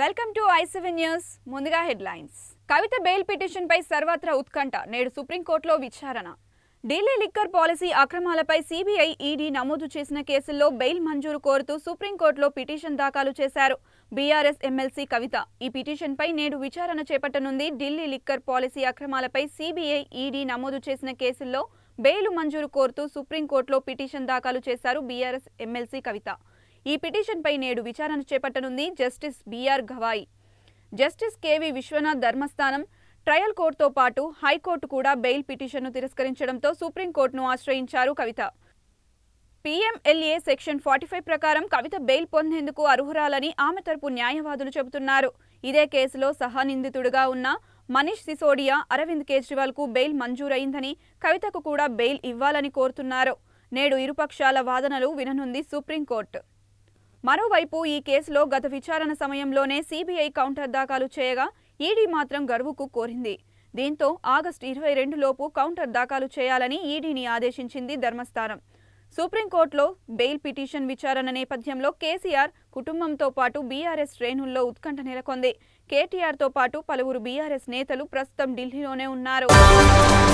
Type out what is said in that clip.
welcome to I seven news ముందుగా headlines Kavitha bail పిటిషన్పై సర్వత్ర ఉత్కంఠ నేడు సుప్రీంకోర్టులో విచారణ ఢిల్లీ లిక్కర్ పాలసీ అక్రమాలపై సీబీఐ ఈడీ నమోదు చేసిన కేసుల్లో బెయిల్ మంజూరు కోరుతూ సుప్రీంకోర్టులో పిటిషన్ దాఖలు చేశారు బీఆర్ఎస్ ఎమ్మెల్సీ కవిత ఈ పిటిషన్పై నేడు విచారణ చేపట్టనుంది ఢిల్లీ లిక్కర్ పాలసీ అక్రమాలపై సీబీఐ ఈడీ నమోదు చేసిన కేసుల్లో బెయిల్ మంజూరు కోరుతూ సుప్రీంకోర్టులో పిటిషన్ దాఖలు చేశారు బీఆర్ఎస్ ఎమ్మెల్సీ కవిత ఈ పిటిషన్పై నేడు విచారణ చేపట్టనుంది justice B R Gavai justice K V Vishwanath ధర్మస్థానం ట్రయల్ కోర్టుతో పాటు హైకోర్టు కూడా బెయిల్ పిటిషన్ను తిరస్కరించడంతో సుప్రీంకోర్టును ఆశ్రయించారు Kavitha PMLA section forty five ప్రకారం కవిత బెయిల్ పొందేందుకు అర్హురాలని ఆమె తరపు న్యాయవాదులు చెబుతున్నారు ఇదే కేసులో సహానిందితుడిగా ఉన్న మనీష్ సిసోడియా అరవింద్ కేజ్రీవాల్కు బెయిల్ మంజూరైందని కవితకు కూడా బెయిల్ ఇవ్వాలని కోరుతున్నారు నేడు ఇరుపక్షాల వాదనలు విననుంది సుప్రీంకోర్టు మరోవైపు ఈ కేసులో గత విచారణ సమయంలోనే సీబీఐ కౌంటర్ దాఖలు చేయగా ఈడీ మాత్రం గర్వుకు కోరింది దీంతో ఆగస్టు ఇరవై రెండులోపు కౌంటర్ దాఖలు చేయాలని ఈడీని ఆదేశించింది ధర్మస్థానం సుప్రీంకోర్టులో బెయిల్ పిటిషన్ విచారణ నేపథ్యంలో కేసీఆర్ కుటుంబంతో పాటు బీఆర్ఎస్ శ్రేణుల్లో ఉత్కంఠ నెలకొంది కేటీఆర్తో పాటు పలువురు బీఆర్ఎస్ నేతలు ప్రస్తుతం ఢిల్లీలోనే ఉన్నారు